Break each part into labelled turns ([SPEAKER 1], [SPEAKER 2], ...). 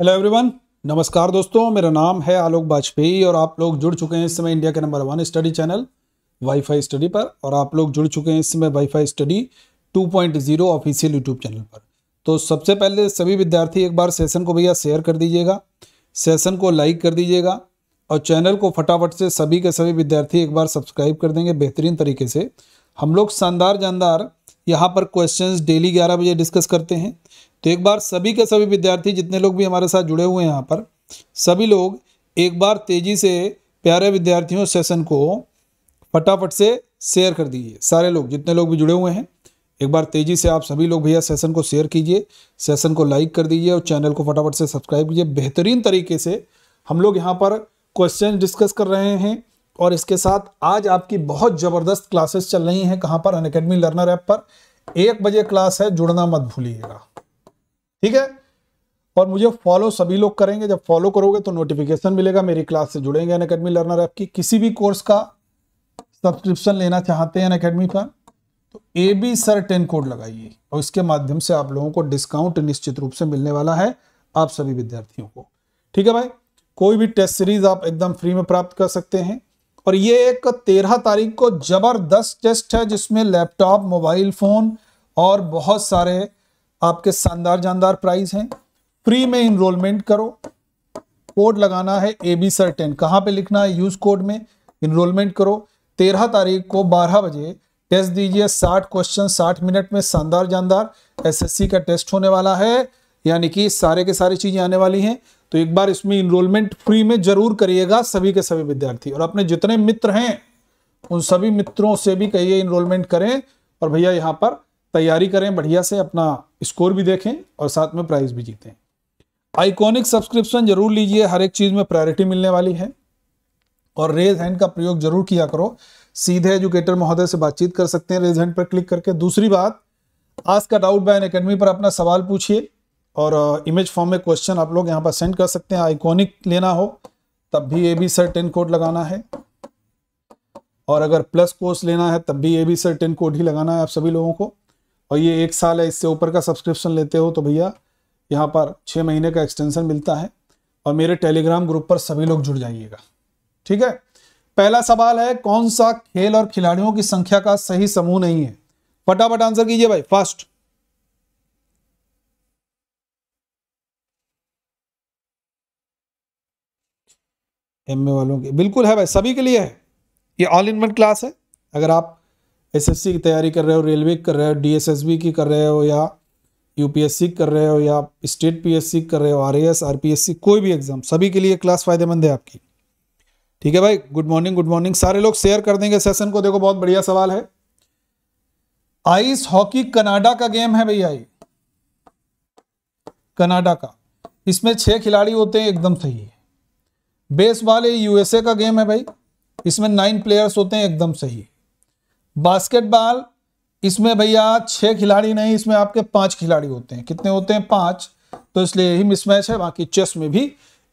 [SPEAKER 1] hello everyone नमस्कार दोस्तों मेरा नाम है आलोक वाजपेयी और आप लोग जुड़ चुके हैं इस समय इंडिया के number one study channel WiFi study पर और आप लोग जुड़ चुके हैं इस समय WiFi study 2.0 official YouTube channel पर तो सबसे पहले सभी विद्यार्थी एक बार सेशन को भैया शेयर कर दीजिएगा सेशन को लाइक कर दीजिएगा और चैनल को फटाफट से सभी के सभी विद्यार्थी एक बार सब्सक्राइब कर देंगे बेहतरीन तरीके से हम लोग शानदार जानदार यहाँ पर क्वेश्चन डेली ग्यारह बजे डिस्कस करते हैं तो एक बार सभी के सभी विद्यार्थी जितने लोग भी हमारे साथ जुड़े हुए हैं यहाँ पर सभी लोग एक बार तेज़ी से प्यारे विद्यार्थियों सेशन को फटाफट से शेयर कर दीजिए सारे लोग जितने लोग भी जुड़े हुए हैं एक बार तेज़ी से आप सभी लोग भैया सेशन को शेयर कीजिए सेशन को लाइक कर दीजिए और चैनल को फटाफट से सब्सक्राइब कीजिए बेहतरीन तरीके से हम लोग यहाँ पर क्वेश्चन डिस्कस कर रहे हैं और इसके साथ आज आपकी बहुत ज़बरदस्त क्लासेस चल रही हैं कहाँ पर अन लर्नर ऐप पर एक बजे क्लास है जुड़ना मत भूलिएगा ठीक है और मुझे फॉलो सभी लोग करेंगे जब फॉलो करोगे तो नोटिफिकेशन मिलेगा मेरी क्लास से जुड़ेंगे अन अकेडमी लर्नर ऐप की किसी भी कोर्स का सब्सक्रिप्शन लेना चाहते हैं अन अकेडमी का तो A B sir ten code लगाइए और इसके माध्यम से आप लोगों को डिस्काउंट निश्चित रूप से मिलने वाला है आप सभी विद्यार्थियों को ठीक है भाई कोई भी टेस्ट सीरीज आप एकदम फ्री में प्राप्त कर सकते हैं और ये एक तेरह तारीख को जबरदस्त टेस्ट है जिसमें लैपटॉप मोबाइल फोन और बहुत सारे आपके शानदार जानदार प्राइस हैं फ्री में इनरोलमेंट करो कोड लगाना है ए बी सर टेन कहाँ पर लिखना है यूज़ कोड में इनरोलमेंट करो तेरह तारीख को बारह बजे टेस्ट दीजिए साठ क्वेश्चन साठ मिनट में शानदार जानदार एसएससी का टेस्ट होने वाला है यानी कि सारे के सारे चीज़ें आने वाली हैं तो एक बार इसमें इनरोलमेंट फ्री में जरूर करिएगा सभी के सभी विद्यार्थी और अपने जितने मित्र हैं उन सभी मित्रों से भी कहिए इनरोलमेंट करें और भैया यहाँ पर तैयारी करें बढ़िया से अपना स्कोर भी देखें और साथ में प्राइज़ भी जीतें आइकॉनिक सब्सक्रिप्शन जरूर लीजिए हर एक चीज़ में प्रायोरिटी मिलने वाली है और रेज हैंड का प्रयोग जरूर किया करो सीधे एजुकेटर महोदय से बातचीत कर सकते हैं रेज हैंड पर क्लिक करके दूसरी बात आज का डाउट बैन अकेडमी पर अपना सवाल पूछिए और इमेज uh, फॉर्म में क्वेश्चन आप लोग यहाँ पर सेंड कर सकते हैं आइकॉनिक लेना हो तब भी A B sir ten code लगाना है और अगर प्लस कोर्स लेना है तब भी A B sir ten code ही लगाना है आप सभी लोगों को और ये एक साल है इससे ऊपर का सब्सक्रिप्शन लेते हो तो भैया यहाँ पर छः महीने का एक्सटेंशन मिलता है और मेरे टेलीग्राम ग्रुप पर सभी लोग जुड़ जाइएगा ठीक है पहला सवाल है कौन सा खेल और खिलाड़ियों की संख्या का सही समूह नहीं है फटाफट आंसर कीजिए भाई फास्ट एमए वालों के बिल्कुल है भाई सभी के लिए है ये ऑल इन वन क्लास है अगर आप एसएससी की तैयारी कर रहे हो रेलवे कर रहे हो डीएसएसबी की कर रहे हो या यूपीएससी कर रहे हो या स्टेट पीएससी कर रहे हो आरएएस आरपीएससी कोई भी एग्जाम सभी के लिए क्लास फायदेमंद है आपकी ठीक है भाई गुड मॉर्निंग गुड मॉर्निंग सारे लोग शेयर कर देंगे सेशन को देखो बहुत बढ़िया सवाल है आइस हॉकी कनाडा का गेम है भैया कनाडा का इसमें छह खिलाड़ी होते हैं एकदम सही है बेस ये यूएसए का गेम है भाई इसमें नाइन प्लेयर्स होते हैं एकदम सही है बास्केटबॉल इसमें भैया छह खिलाड़ी नहीं इसमें आपके पांच खिलाड़ी होते हैं कितने होते हैं पांच तो इसलिए यही मिसमैच है बाकी चेस में भी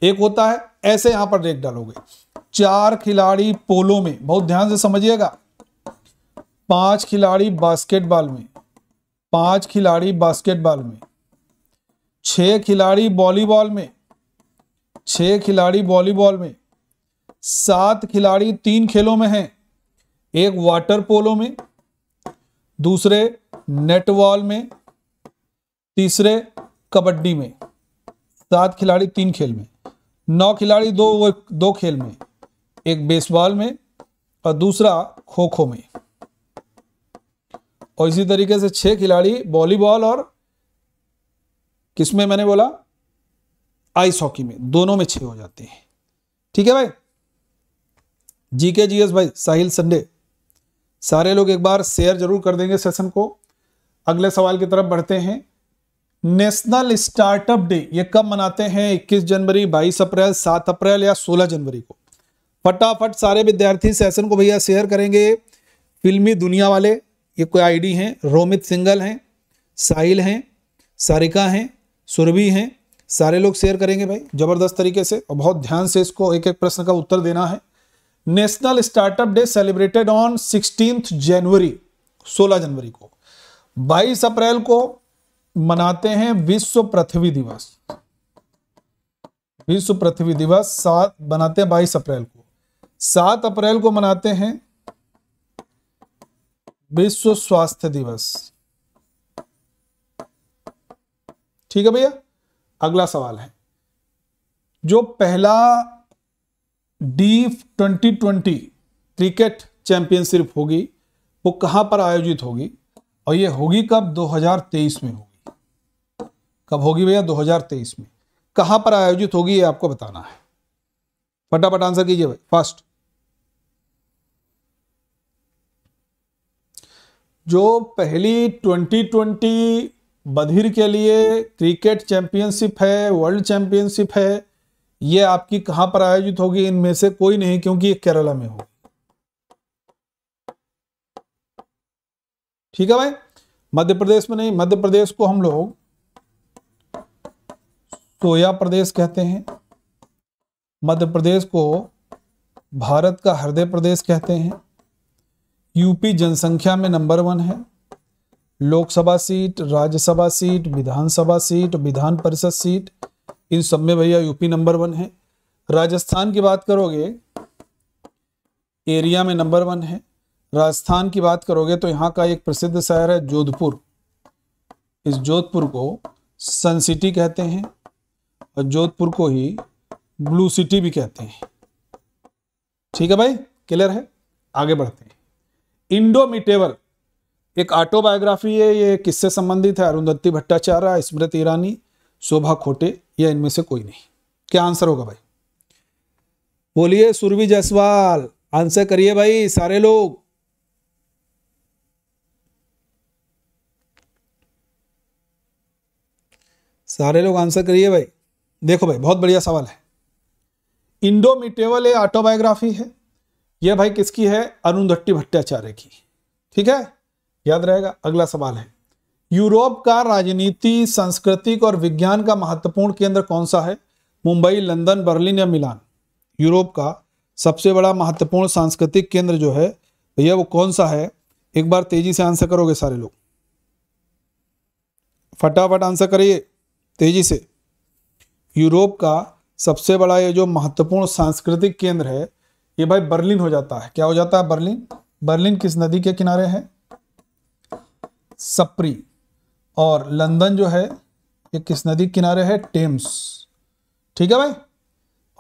[SPEAKER 1] एक होता है ऐसे यहां पर रेख डालोगे चार खिलाड़ी पोलो में बहुत ध्यान से समझिएगा पांच खिलाड़ी बास्केटबॉल में पांच खिलाड़ी बास्केटबॉल में छह खिलाड़ी वॉलीबॉल में छह खिलाड़ी वॉलीबॉल में सात खिलाड़ी तीन खेलों में हैं एक वाटर पोलो में दूसरे नेटबॉल में तीसरे कबड्डी में सात खिलाड़ी तीन खेल में नौ खिलाड़ी दो दो खेल में एक बेसबॉल में और दूसरा खो खो में और इसी तरीके से छह खिलाड़ी वॉलीबॉल और किसमें मैंने बोला आइस हॉकी में दोनों में छह हो जाते हैं ठीक है भाई जीके जीएस जी एस भाई साहिल संडे सारे लोग एक बार शेयर जरूर कर देंगे सेशन को अगले सवाल की तरफ बढ़ते हैं नेशनल स्टार्टअप डे ये कब मनाते हैं 21 जनवरी 22 अप्रैल 7 अप्रैल या 16 जनवरी को फटाफट सारे विद्यार्थी सेशन को भैया शेयर करेंगे फिल्मी दुनिया वाले ये कोई आईडी हैं रोमित सिंगल हैं साहिल हैं सारिका हैं सुरभि हैं सारे लोग शेयर करेंगे भाई ज़बरदस्त तरीके से और बहुत ध्यान से इसको एक एक प्रश्न का उत्तर देना है national startup day celebrated on sixteen January 16 जनवरी को 22 अप्रैल को मनाते हैं विश्व पृथ्वी दिवस विश्व पृथ्वी दिवस सात मनाते हैं 22 अप्रैल को 7 अप्रैल को मनाते हैं विश्व स्वास्थ्य दिवस ठीक है भैया अगला सवाल है जो पहला D twenty twenty cricket championship होगी वो कहाँ पर आयोजित होगी और ये होगी कब 2023 में होगी कब होगी भैया 2023 में कहाँ पर आयोजित होगी ये आपको बताना है फटाफट आंसर कीजिए भाई फर्स्ट जो पहली 2020 बधिर के लिए क्रिकेट चैंपियनशिप है वर्ल्ड चैंपियनशिप है ये आपकी कहां पर आयोजित होगी इनमें से कोई नहीं क्योंकि ये केरला में होगी ठीक है भाई मध्य प्रदेश में नहीं मध्य प्रदेश को हम लोग सोया प्रदेश कहते हैं मध्य प्रदेश को भारत का हृदय प्रदेश कहते हैं यूपी जनसंख्या में नंबर वन है Lok Sabha seat Rajya Sabha seat Vidhan Sabha seat Vidhan Parishad seat इन सब में भैया यूपी नंबर वन है राजस्थान की बात करोगे एरिया में नंबर वन है राजस्थान की बात करोगे तो यहाँ का एक प्रसिद्ध शहर है जोधपुर इस जोधपुर को सन सिटी कहते हैं और जोधपुर को ही ब्लू सिटी भी कहते हैं ठीक है भाई क्लियर है आगे बढ़ते हैं इंडोमिटेबल एक ऑटोबायोग्राफी है ये किससे संबंधित है अरुंधति भट्टाचार्य स्मृति ईरानी शोभा खोटे या इनमें से कोई नहीं क्या आंसर होगा भाई बोलिए सुरवी जायसवाल आंसर करिए भाई सारे लोग सारे लोग आंसर करिए भाई देखो भाई बहुत बढ़िया सवाल है इंडोमिटेबल ये ऑटोबायोग्राफी है यह भाई किसकी है अरुंधट्टी भट्टाचार्य की ठीक है याद रहेगा अगला सवाल है यूरोप का राजनीति सांस्कृतिक और विज्ञान का महत्वपूर्ण केंद्र कौन सा है मुंबई लंदन बर्लिन या मिलान यूरोप का सबसे बड़ा महत्वपूर्ण सांस्कृतिक केंद्र जो है भैया वो कौन सा है एक बार तेजी से आंसर करोगे सारे लोग फटाफट आंसर करिए तेजी से यूरोप का सबसे बड़ा ये जो महत्वपूर्ण सांस्कृतिक केंद्र है ये भाई बर्लिन हो जाता है क्या हो जाता है बर्लिन बर्लिन किस नदी के किनारे है सप्री और लंदन जो है ये किस नदी किनारे है टेम्स ठीक है भाई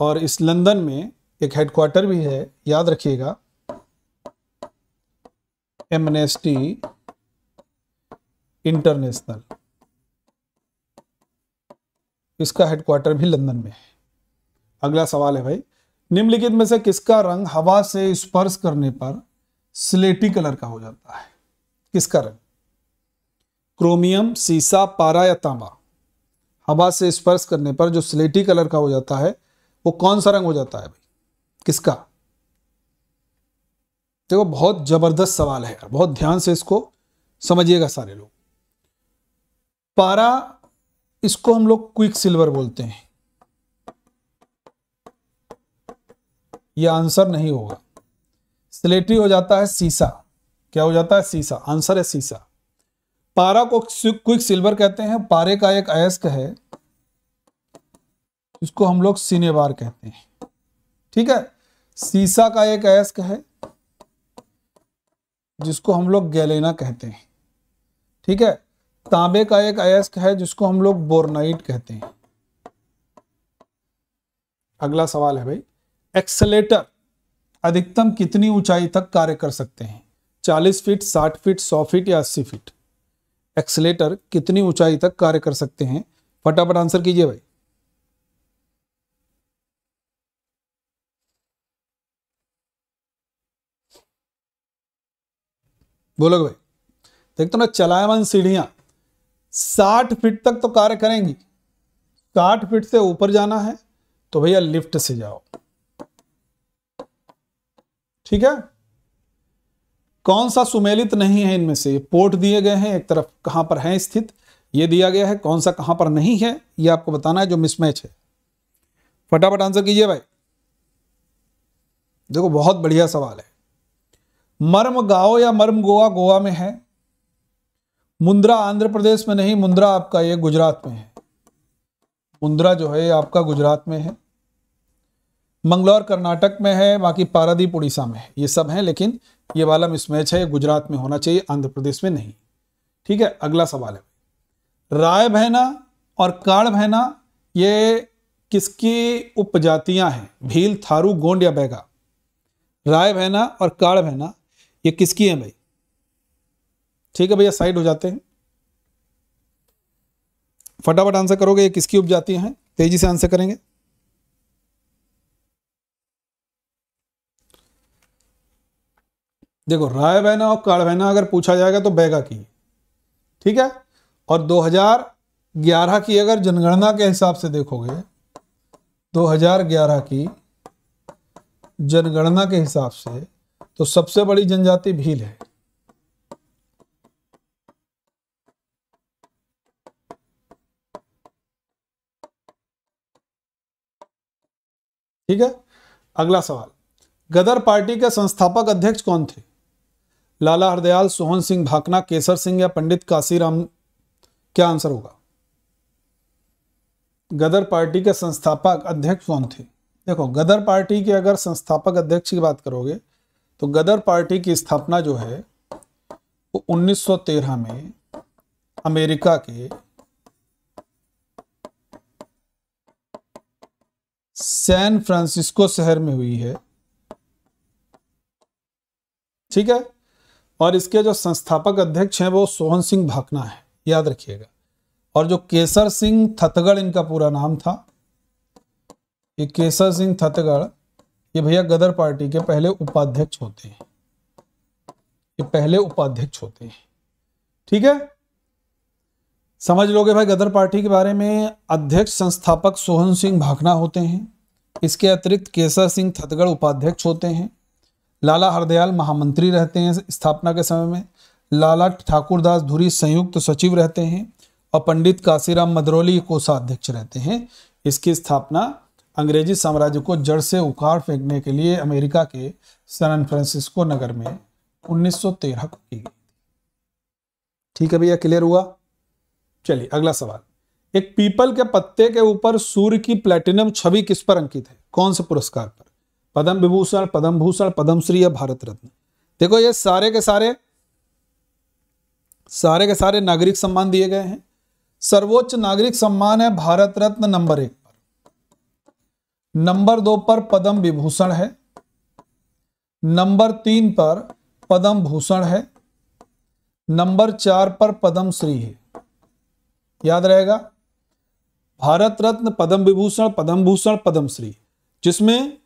[SPEAKER 1] और इस लंदन में एक हेडक्वार्टर भी है याद रखिएगा एमनेस्टी इंटरनेशनल इसका हेडक्वार्टर भी लंदन में है अगला सवाल है भाई निम्नलिखित में से किसका रंग हवा से स्पर्श करने पर स्लेटी कलर का हो जाता है किसका रंग क्रोमियम सीसा पारा या तांबा हवा से स्पर्श करने पर जो स्लेटी कलर का हो जाता है वो कौन सा रंग हो जाता है भाई किसका देखो बहुत जबरदस्त सवाल है बहुत ध्यान से इसको समझिएगा सारे लोग पारा इसको हम लोग क्विक सिल्वर बोलते हैं यह आंसर नहीं होगा स्लेटी हो जाता है सीसा क्या हो जाता है सीसा आंसर है सीसा पारा को क्विक सिल्वर कहते हैं पारे का एक अयस्क है इसको हम लोग सिनेबार कहते हैं ठीक है सीसा का एक अयस्क है जिसको हम लोग गैलेना कहते हैं ठीक है तांबे का एक अयस्क है जिसको हम लोग बोरनाइट कहते हैं अगला सवाल है भाई एक्सेलेटर अधिकतम कितनी ऊंचाई तक कार्य कर सकते हैं 40 फीट 60 फीट 100 फीट या 80 फीट एक्सलेटर कितनी ऊंचाई तक कार्य कर सकते हैं फटाफट आंसर कीजिए भाई बोलोगे भाई देखते ना चलायमान सीढ़ियां साठ फीट तक तो कार्य करेंगी साठ फीट से ऊपर जाना है तो भैया लिफ्ट से जाओ ठीक है कौन सा सुमेलित नहीं है इनमें से पोर्ट दिए गए हैं एक तरफ कहां पर है स्थित ये दिया गया है कौन सा कहां पर नहीं है ये आपको बताना है जो मिसमैच है फटाफट आंसर कीजिए भाई देखो बहुत बढ़िया सवाल है मर्म गाओ या मर्म गोवा गोवा में है मुंद्रा आंध्र प्रदेश में नहीं मुंद्रा आपका ये गुजरात में है मुंद्रा जो है आपका गुजरात में है मंगलौर कर्नाटक में है बाकी पारादीप उड़ीसा में है ये सब हैं लेकिन ये वाला मिसमैच है गुजरात में होना चाहिए आंध्र प्रदेश में नहीं ठीक है अगला सवाल है राय भैना और काड़ भैना ये किसकी उपजातियां हैं भील थारू गोंड या बैगा राय भैना और काड़ भैना ये किसकी है भाई ठीक है भैया साइड हो जाते हैं फटाफट आंसर करोगे ये किसकी उपजातियां हैं तेजी से आंसर करेंगे देखो राय बहना और काड़ बहना अगर पूछा जाएगा तो बैगा की ठीक है और 2011 की अगर जनगणना के हिसाब से देखोगे 2011 की जनगणना के हिसाब से तो सबसे बड़ी जनजाति भील है ठीक है अगला सवाल गदर पार्टी के संस्थापक अध्यक्ष कौन थे लाला हरदयाल सोहन सिंह भाकना केसर सिंह या पंडित काशीराम क्या आंसर होगा गदर पार्टी के संस्थापक अध्यक्ष कौन थे देखो गदर पार्टी के अगर संस्थापक अध्यक्ष की बात करोगे तो गदर पार्टी की स्थापना जो है वो 1913 में अमेरिका के सैन फ्रांसिस्को शहर में हुई है ठीक है और इसके जो संस्थापक अध्यक्ष हैं वो सोहन सिंह भाकना है याद रखिएगा और जो केसर सिंह थतगढ़ इनका पूरा नाम था ये केसर सिंह थतगढ़ ये भैया गदर पार्टी के पहले उपाध्यक्ष होते हैं ये पहले उपाध्यक्ष होते हैं ठीक है समझ लोगे भाई गदर पार्टी के बारे में अध्यक्ष संस्थापक सोहन सिंह भाखना होते हैं इसके अतिरिक्त केसर सिंह थतगढ़ उपाध्यक्ष होते हैं लाला हरदयाल महामंत्री रहते हैं स्थापना के समय में लाला ठाकुरदास धुरी संयुक्त सचिव रहते हैं और पंडित काशीराम मदरौली कोषाध्यक्ष रहते हैं इसकी स्थापना अंग्रेजी साम्राज्य को जड़ से उखाड़ फेंकने के लिए अमेरिका के सैन फ्रांसिस्को नगर में 1913 को की गई ठीक है भैया क्लियर हुआ चलिए अगला सवाल एक पीपल के पत्ते के ऊपर सूर्य की प्लेटिनम छवि किस पर अंकित है कौन से पुरस्कार पर पद्म विभूषण पद्म भूषण पद्मश्री या भारत रत्न देखो ये सारे के सारे सारे के सारे नागरिक सम्मान दिए गए हैं सर्वोच्च नागरिक सम्मान है भारत रत्न नंबर एक पर नंबर दो पर पद्म विभूषण है नंबर तीन पर पद्म भूषण है नंबर चार पर पद्म श्री है याद रहेगा भारत रत्न पद्म विभूषण पद्म भूषण पद्म श्री जिसमें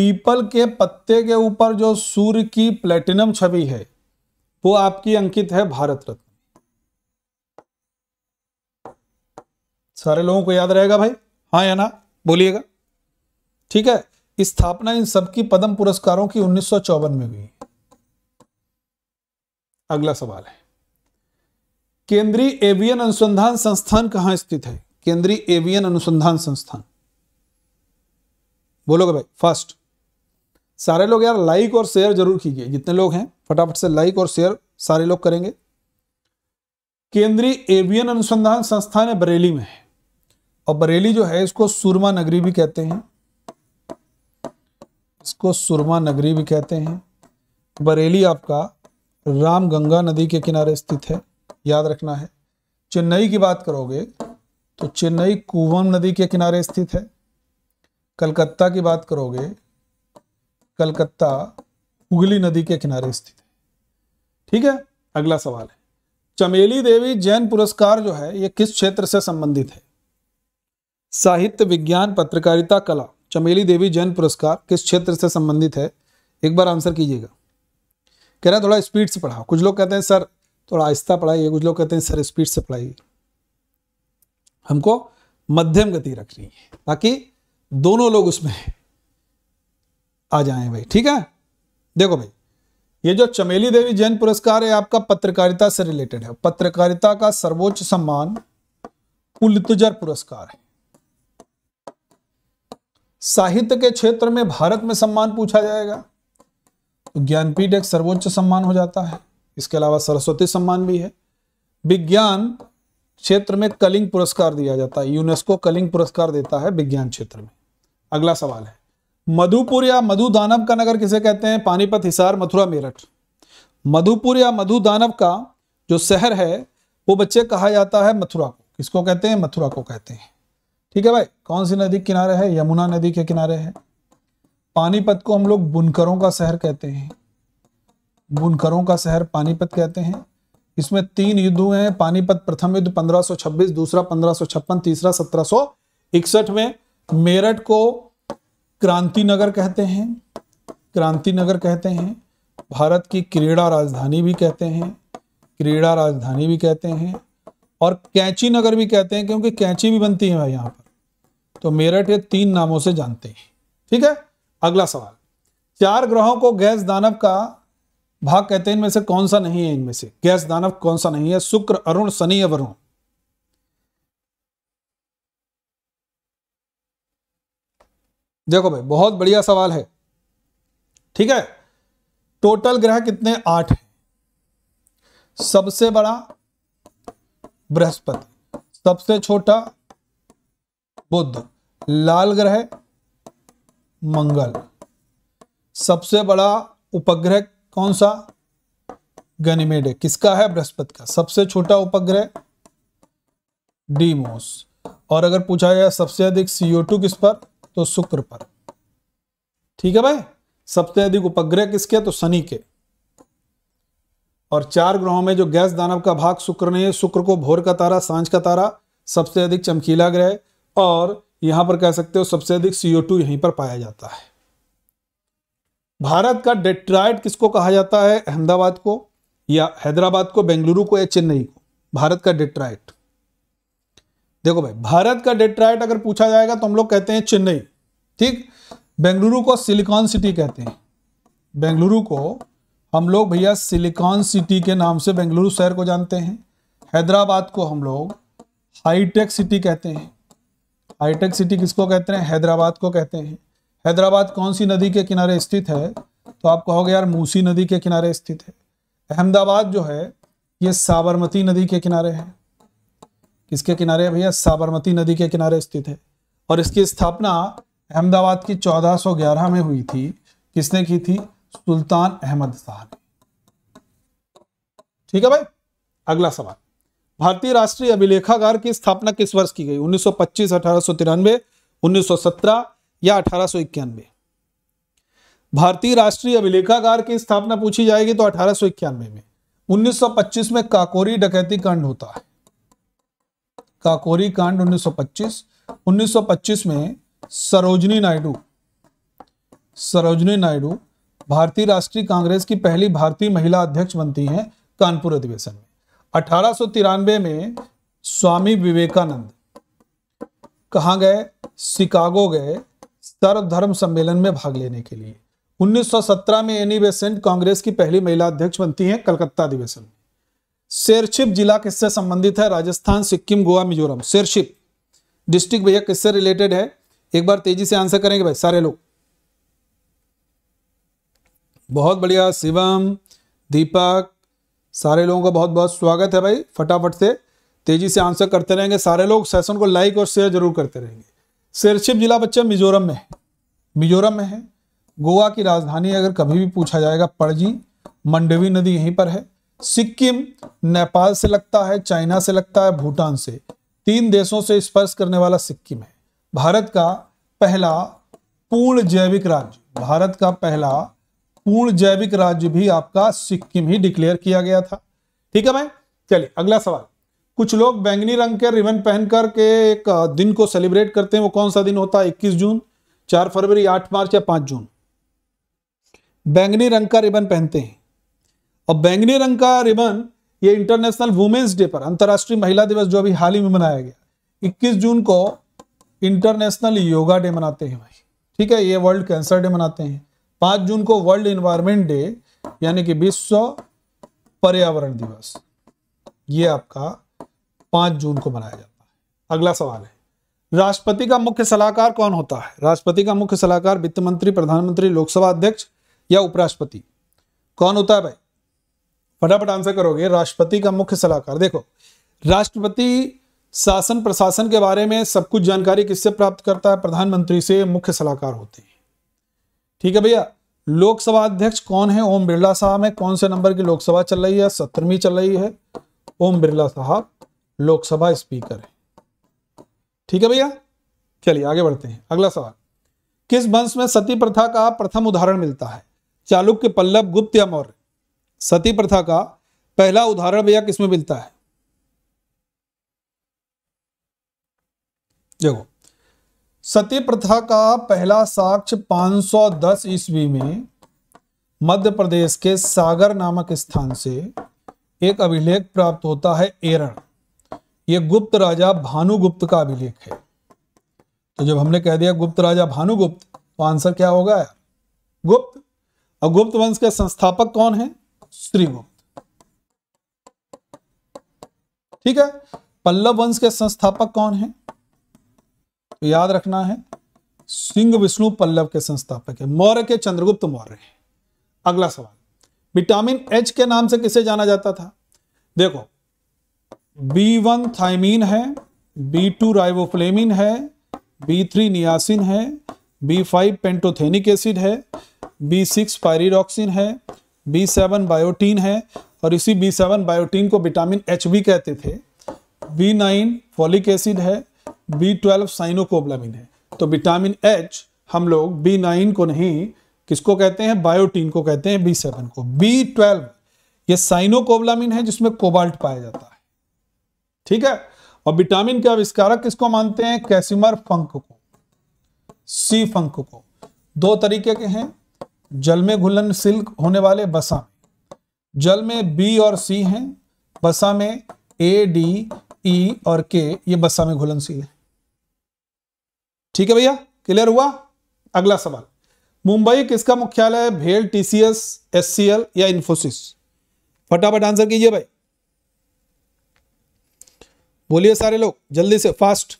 [SPEAKER 1] पीपल के पत्ते के ऊपर जो सूर्य की प्लेटिनम छवि है वो आपकी अंकित है भारत रत्न सारे लोगों को याद रहेगा भाई हाँ या ना बोलिएगा ठीक है स्थापना इन सबकी पद्म पुरस्कारों की उन्नीस में हुई अगला सवाल है केंद्रीय एवियन अनुसंधान संस्थान कहां स्थित है केंद्रीय एवियन अनुसंधान संस्थान बोलोगे भाई फर्स्ट सारे लोग यार लाइक और शेयर जरूर कीजिए जितने लोग हैं फटाफट से लाइक और शेयर सारे लोग करेंगे केंद्रीय एवियन अनुसंधान संस्थान है बरेली में है और बरेली जो है इसको सुरमा नगरी भी कहते हैं इसको सुरमा नगरी भी कहते हैं बरेली आपका राम गंगा नदी के किनारे स्थित है याद रखना है चेन्नई की बात करोगे तो चेन्नई कुवम नदी के किनारे स्थित है कलकत्ता की बात करोगे कलकत्ता हुगली नदी के किनारे स्थित है ठीक है अगला सवाल है चमेली देवी जैन पुरस्कार जो है ये किस क्षेत्र से संबंधित है साहित्य विज्ञान पत्रकारिता कला चमेली देवी जैन पुरस्कार किस क्षेत्र से संबंधित है एक बार आंसर कीजिएगा कह रहा है थोड़ा स्पीड से पढ़ाओ कुछ लोग कहते हैं सर थोड़ा आहिस्ता पढ़ाइए कुछ लोग कहते हैं सर स्पीड से पढ़ाइए हमको मध्यम गति रखनी है ताकि दोनों लोग उसमें हैं आ जाए भाई ठीक है देखो भाई ये जो चमेली देवी जैन पुरस्कार है आपका पत्रकारिता से रिलेटेड है पत्रकारिता का सर्वोच्च सम्मान पुलितजर पुरस्कार है साहित्य के क्षेत्र में भारत में सम्मान पूछा जाएगा तो ज्ञानपीठ एक सर्वोच्च सम्मान हो जाता है इसके अलावा सरस्वती सम्मान भी है विज्ञान क्षेत्र में कलिंग पुरस्कार दिया जाता है यूनेस्को कलिंग पुरस्कार देता है विज्ञान क्षेत्र में अगला सवाल है मधुपुर या मधु दानव का नगर किसे कहते हैं पानीपत हिसार मथुरा मेरठ मधुपुर या मधु दानव का जो शहर है वो बच्चे कहा जाता है मथुरा को किसको कहते हैं मथुरा को कहते हैं ठीक है भाई कौन सी नदी किनारे है यमुना नदी के किनारे है पानीपत को हम लोग बुनकरों का शहर कहते हैं बुनकरों का शहर पानीपत कहते हैं इसमें तीन युद्ध हुए हैं पानीपत प्रथम युद्ध 1526 दूसरा 1556 तीसरा 1761 में मेरठ को क्रांति नगर कहते हैं क्रांति नगर कहते हैं भारत की क्रीड़ा राजधानी भी कहते हैं क्रीड़ा राजधानी भी कहते हैं और कैंची नगर भी कहते हैं क्योंकि कैंची भी बनती है भाई यहाँ पर तो मेरठ ये तीन नामों से जानते हैं ठीक है अगला सवाल चार ग्रहों को गैस दानव का भाग कहते हैं इनमें से कौन सा नहीं है इनमें से गैस दानव कौन सा नहीं है शुक्र अरुण शनि या वरुण देखो भाई बहुत बढ़िया सवाल है ठीक है टोटल ग्रह कितने आठ हैं सबसे बड़ा बृहस्पति सबसे छोटा बुद्ध लाल ग्रह मंगल सबसे बड़ा उपग्रह कौन सा गनीमेड है किसका है बृहस्पति का सबसे छोटा उपग्रह डीमोस और अगर पूछा जाए सबसे अधिक सीओ टू किस पर तो शुक्र पर ठीक है भाई सबसे अधिक उपग्रह किसके तो शनि के और चार ग्रहों में जो गैस दानव का भाग शुक्र ने शुक्र को भोर का तारा सांझ का तारा सबसे अधिक चमकीला ग्रह और यहां पर कह सकते हो सबसे अधिक सीओ टू यहीं पर पाया जाता है भारत का डेट्राइड किसको कहा जाता है अहमदाबाद को या हैदराबाद को बेंगलुरु को या चेन्नई को भारत का डेट्राइट देखो भाई भारत का डेट्राइट अगर पूछा जाएगा तो हम लोग कहते हैं चेन्नई ठीक बेंगलुरु को सिलिकॉन सिटी कहते हैं बेंगलुरु को हम लोग भैया सिलिकॉन सिटी के नाम से बेंगलुरु शहर को जानते हैं हैदराबाद को हम लोग हाईटेक सिटी कहते हैं हाईटेक सिटी किसको कहते हैं हैदराबाद को कहते हैं हैदराबाद कौन सी नदी के किनारे स्थित है तो आप कहोगे यार मूसी नदी के किनारे स्थित है अहमदाबाद जो है ये साबरमती नदी के किनारे है किसके किनारे भैया साबरमती नदी के किनारे स्थित है और इसकी स्थापना अहमदाबाद की 1411 में हुई थी किसने की थी सुल्तान अहमद शाह ठीक है भाई अगला सवाल भारतीय राष्ट्रीय अभिलेखागार की स्थापना किस वर्ष की गई 1925 1893 1917 या अठारह भारतीय राष्ट्रीय अभिलेखागार की स्थापना पूछी जाएगी तो अठारह में 1925 में काकोरी डकैती कांड होता है काकोरी कांड 1925 1925 में सरोजनी नायडू सरोजनी नायडू भारतीय राष्ट्रीय कांग्रेस की पहली भारतीय महिला अध्यक्ष बनती हैं कानपुर अधिवेशन में अठारह में स्वामी विवेकानंद कहा गए शिकागो गए सर्वधर्म सम्मेलन में भाग लेने के लिए 1917 में एनी बेसेंट कांग्रेस की पहली महिला अध्यक्ष बनती हैं कलकत्ता अधिवेशन में शेरशिप जिला किससे संबंधित है राजस्थान सिक्किम गोवा मिजोरम शेरशिप डिस्ट्रिक्ट भैया किससे रिलेटेड है एक बार तेजी से आंसर करेंगे भाई सारे लोग बहुत बढ़िया शिवम दीपक सारे लोगों का बहुत बहुत स्वागत है भाई फटाफट से तेजी से आंसर करते रहेंगे सारे लोग सेशन को लाइक और शेयर जरूर करते रहेंगे सिरशिप जिला बच्चा मिजोरम में है मिजोरम में है गोवा की राजधानी अगर कभी भी पूछा जाएगा पणजी मंडवी नदी यहीं पर है सिक्किम नेपाल से लगता है चाइना से लगता है भूटान से तीन देशों से स्पर्श करने वाला सिक्किम है भारत का पहला पूर्ण जैविक राज्य भारत का पहला पूर्ण जैविक राज्य भी आपका सिक्किम ही डिक्लेयर किया गया था ठीक है भाई चलिए अगला सवाल कुछ लोग बैंगनी रंग के रिबन पहन के एक दिन को सेलिब्रेट करते हैं वो कौन सा दिन होता है इक्कीस जून चार फरवरी आठ मार्च या पांच जून बैंगनी रंग का रिबन पहनते हैं और बैंगनी रंग का रिबन ये इंटरनेशनल वुमेन्स डे पर अंतर्राष्ट्रीय महिला दिवस जो अभी हाल ही में मनाया गया 21 जून को इंटरनेशनल योगा डे मनाते हैं भाई ठीक है ये वर्ल्ड कैंसर डे मनाते हैं पांच जून को वर्ल्ड इन्वायरमेंट डे यानी कि विश्व पर्यावरण दिवस ये आपका पांच जून को मनाया जाता है अगला सवाल है राष्ट्रपति का मुख्य सलाहकार कौन होता है राष्ट्रपति का मुख्य सलाहकार वित्त मंत्री प्रधानमंत्री लोकसभा अध्यक्ष या उपराष्ट्रपति कौन होता है भाई फटाफट आंसर करोगे राष्ट्रपति का मुख्य सलाहकार देखो राष्ट्रपति शासन प्रशासन के बारे में सब कुछ जानकारी किससे प्राप्त करता है प्रधानमंत्री से मुख्य सलाहकार होते हैं ठीक है भैया लोकसभा अध्यक्ष कौन है ओम बिरला साहब है कौन से नंबर की लोकसभा चल रही है सत्रहवीं चल रही है ओम बिरला साहब लोकसभा स्पीकर है ठीक है भैया चलिए आगे बढ़ते हैं अगला सवाल किस वंश में सती प्रथा का प्रथम उदाहरण मिलता है चालुक्य पल्लव गुप्त या मौर्य सती प्रथा का पहला उदाहरण भैया किसमें मिलता है देखो सती प्रथा का पहला साक्ष्य 510 ईस्वी में मध्य प्रदेश के सागर नामक स्थान से एक अभिलेख प्राप्त होता है एरण ये गुप्त राजा भानुगुप्त का अभिलेख है तो जब हमने कह दिया गुप्त राजा भानुगुप्त तो आंसर क्या होगा गुप्त और गुप्त वंश के संस्थापक कौन है श्रीगुप्त ठीक है पल्लव वंश के संस्थापक कौन है आपको याद रखना है सिंह विष्णु पल्लव के संस्थापक है मौर्य के चंद्रगुप्त मौर्य है अगला सवाल विटामिन एच के नाम से किसे जाना जाता था देखो बी वन थाइमीन है बी टू राइवोफ्लेमिन है बी थ्री नियासिन है बी फाइव पेंटोथेनिक एसिड है बी सिक्स पायरिडॉक्सिन है बी सेवन बायोटीन है और इसी बी सेवन बायोटीन को विटामिन एच भी कहते थे बी नाइन फॉलिक एसिड है बी ट्वेल्व साइनोकोबलामिन है तो विटामिन एच हम लोग बी नाइन को नहीं किसको कहते हैं बायोटीन को कहते हैं बी सेवन को बी ट्वेल्व ये साइनोकोबलामिन है जिसमें कोबाल्ट पाया जाता है ठीक है और विटामिन के आविष्कारक किसको मानते हैं कैसिमर फंक को सी फंक को दो तरीके के हैं जल में घुलनशील होने वाले बसा में जल में बी और सी हैं बसा में ए डी ई और के ये बसा में घुलनशील है ठीक है भैया क्लियर हुआ अगला सवाल मुंबई किसका मुख्यालय है भेल टीसीएस एससीएल या इंफोसिस फटाफट आंसर कीजिए भाई बोलिए सारे लोग जल्दी से फास्ट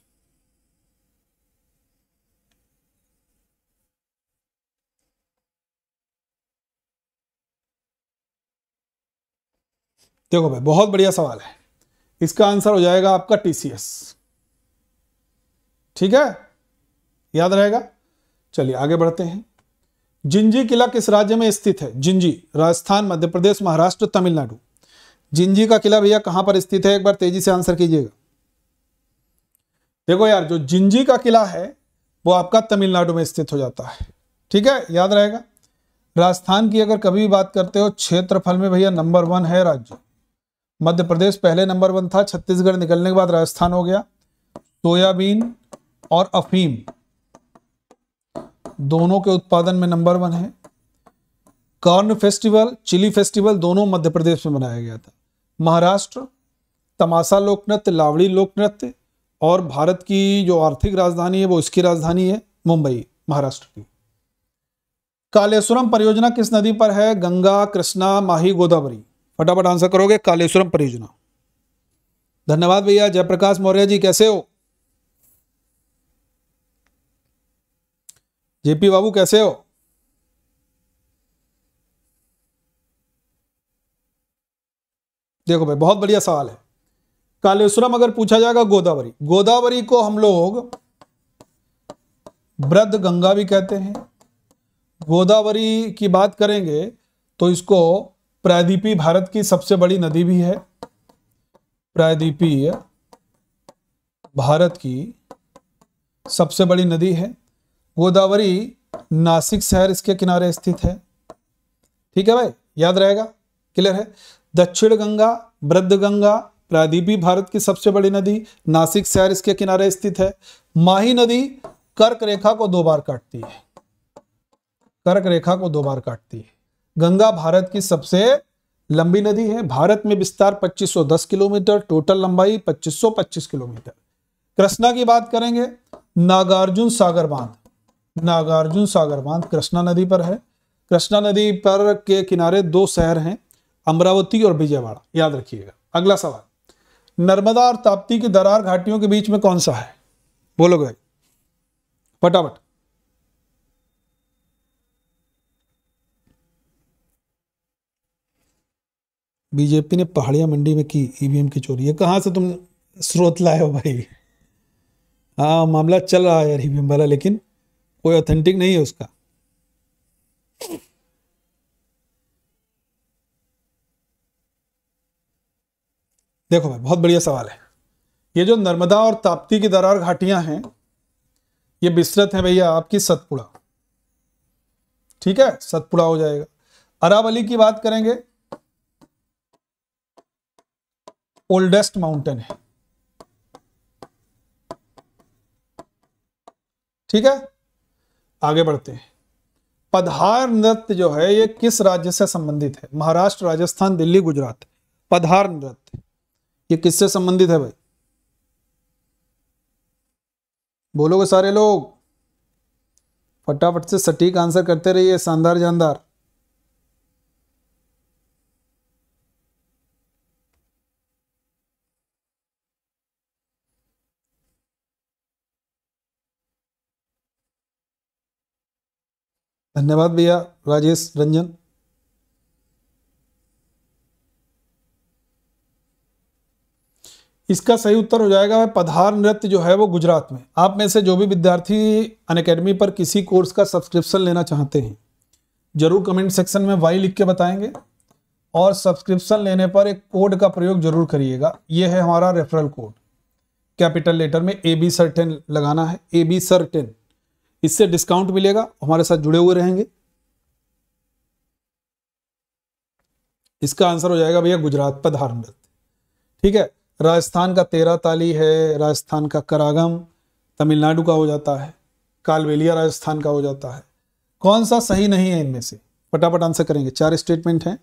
[SPEAKER 1] देखो भाई बहुत बढ़िया सवाल है इसका आंसर हो जाएगा आपका टीसीएस ठीक है याद रहेगा चलिए आगे बढ़ते हैं जिंजी किला किस राज्य में स्थित है जिंजी राजस्थान मध्य प्रदेश महाराष्ट्र तमिलनाडु जिंजी का किला भैया कहां पर स्थित है एक बार तेजी से आंसर कीजिएगा देखो यार जो जिंजी का किला है वो आपका तमिलनाडु में स्थित हो जाता है ठीक है याद रहेगा राजस्थान की अगर कभी भी बात करते हो क्षेत्रफल में भैया नंबर वन है राज्य मध्य प्रदेश पहले नंबर वन था छत्तीसगढ़ निकलने के बाद राजस्थान हो गया सोयाबीन और अफीम दोनों के उत्पादन में नंबर वन है कॉर्न फेस्टिवल चिली फेस्टिवल दोनों मध्य प्रदेश में मनाया गया था महाराष्ट्र तमाशा लोक नृत्य लावड़ी लोक नृत्य और भारत की जो आर्थिक राजधानी है वो इसकी राजधानी है मुंबई महाराष्ट्र की कालेश्वरम परियोजना किस नदी पर है गंगा कृष्णा माही गोदावरी फटाफट आंसर करोगे कालेश्वरम परियोजना धन्यवाद भैया जयप्रकाश मौर्य जी कैसे हो जेपी बाबू कैसे हो देखो भाई बहुत बढ़िया सवाल है कालेश्वरम अगर पूछा जाएगा गोदावरी गोदावरी को हम लोग ब्रद गंगा भी कहते हैं गोदावरी की बात करेंगे तो इसको प्रायद्वीपी भारत की सबसे बड़ी नदी भी है प्रायदीपी भारत की सबसे बड़ी नदी है गोदावरी नासिक शहर इसके किनारे स्थित है ठीक है भाई याद रहेगा क्लियर है दक्षिण गंगा वृद्ध गंगा प्रादीपी भारत की सबसे बड़ी नदी नासिक शहर इसके किनारे स्थित है माही नदी कर्क रेखा को दो बार काटती है कर्क रेखा को दो बार काटती है गंगा भारत की सबसे लंबी नदी है भारत में विस्तार 2510 किलोमीटर टोटल लंबाई 2525 किलोमीटर कृष्णा की बात करेंगे नागार्जुन सागर बांध नागार्जुन सागर बांध कृष्णा नदी पर है कृष्णा नदी पर के किनारे दो शहर हैं अमरावती और विजयवाड़ा याद रखिएगा अगला सवाल नर्मदा और ताप्ती की दरार घाटियों के बीच में कौन सा है बोलो भाई फटाफट बीजेपी ने पहाड़िया मंडी में की ईवीएम की चोरी है कहां से तुम स्रोत लाए हो भाई हाँ मामला चल रहा है यार ईवीएम वाला लेकिन कोई ऑथेंटिक नहीं है उसका देखो भाई बहुत बढ़िया सवाल है ये जो नर्मदा और ताप्ती की दरार घाटियां हैं ये विस्तृत है भैया आपकी सतपुड़ा ठीक है सतपुड़ा हो जाएगा अरावली की बात करेंगे ओल्डेस्ट माउंटेन है ठीक है आगे बढ़ते हैं पदहार नृत्य जो है ये किस राज्य से संबंधित है महाराष्ट्र राजस्थान दिल्ली गुजरात पदहार नृत्य ये किससे संबंधित है भाई बोलोगे सारे लोग फटाफट से सटीक आंसर करते रहिए शानदार जानदार धन्यवाद भैया राजेश रंजन इसका सही उत्तर हो जाएगा पधार नृत्य जो है वो गुजरात में आप में से जो भी विद्यार्थी अन अकेडमी पर किसी कोर्स का सब्सक्रिप्शन लेना चाहते हैं ज़रूर कमेंट सेक्शन में वाई लिख के बताएंगे और सब्सक्रिप्शन लेने पर एक कोड का प्रयोग जरूर करिएगा ये है हमारा रेफरल कोड कैपिटल लेटर में ए बी सर टेन लगाना है ए बी सर टेन इससे डिस्काउंट मिलेगा हमारे साथ जुड़े हुए रहेंगे इसका आंसर हो जाएगा भैया गुजरात पर धारण नृत्य ठीक है राजस्थान का तेरा ताली है राजस्थान का करागम तमिलनाडु का हो जाता है कालवेलिया राजस्थान का हो जाता है कौन सा सही नहीं है इनमें से फटाफट आंसर करेंगे चार स्टेटमेंट हैं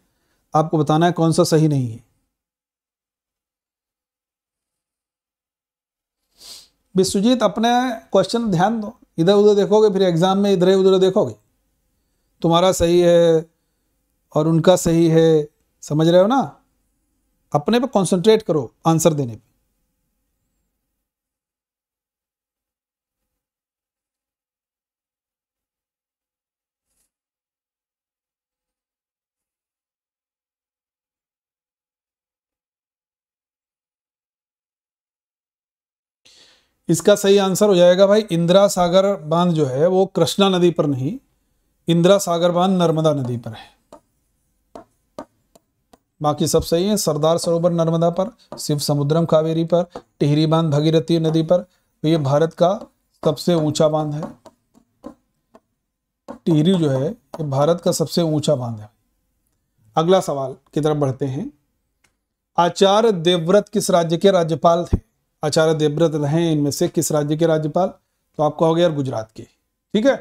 [SPEAKER 1] आपको बताना है कौन सा सही नहीं है विश्वजीत अपने क्वेश्चन ध्यान दो इधर उधर देखोगे फिर एग्ज़ाम में इधर उधर देखोगे तुम्हारा सही है और उनका सही है समझ रहे हो ना अपने पर कंसंट्रेट करो आंसर देने पे इसका सही आंसर हो जाएगा भाई इंदिरा सागर बांध जो है वो कृष्णा नदी पर नहीं इंदिरा सागर बांध नर्मदा नदी पर है बाकी सब सही है सरदार सरोवर नर्मदा पर शिव समुद्रम कावेरी पर टिहरी बांध भगीरथी नदी पर तो ये भारत का सबसे ऊंचा बांध है टिहरी जो है ये भारत का सबसे ऊंचा बांध है अगला सवाल की तरफ बढ़ते हैं आचार्य देवव्रत किस राज्य के राज्यपाल थे आचार्य देवव्रत रहे इनमें से किस राज्य के राज्यपाल तो आप कहोगे यार गुजरात के ठीक है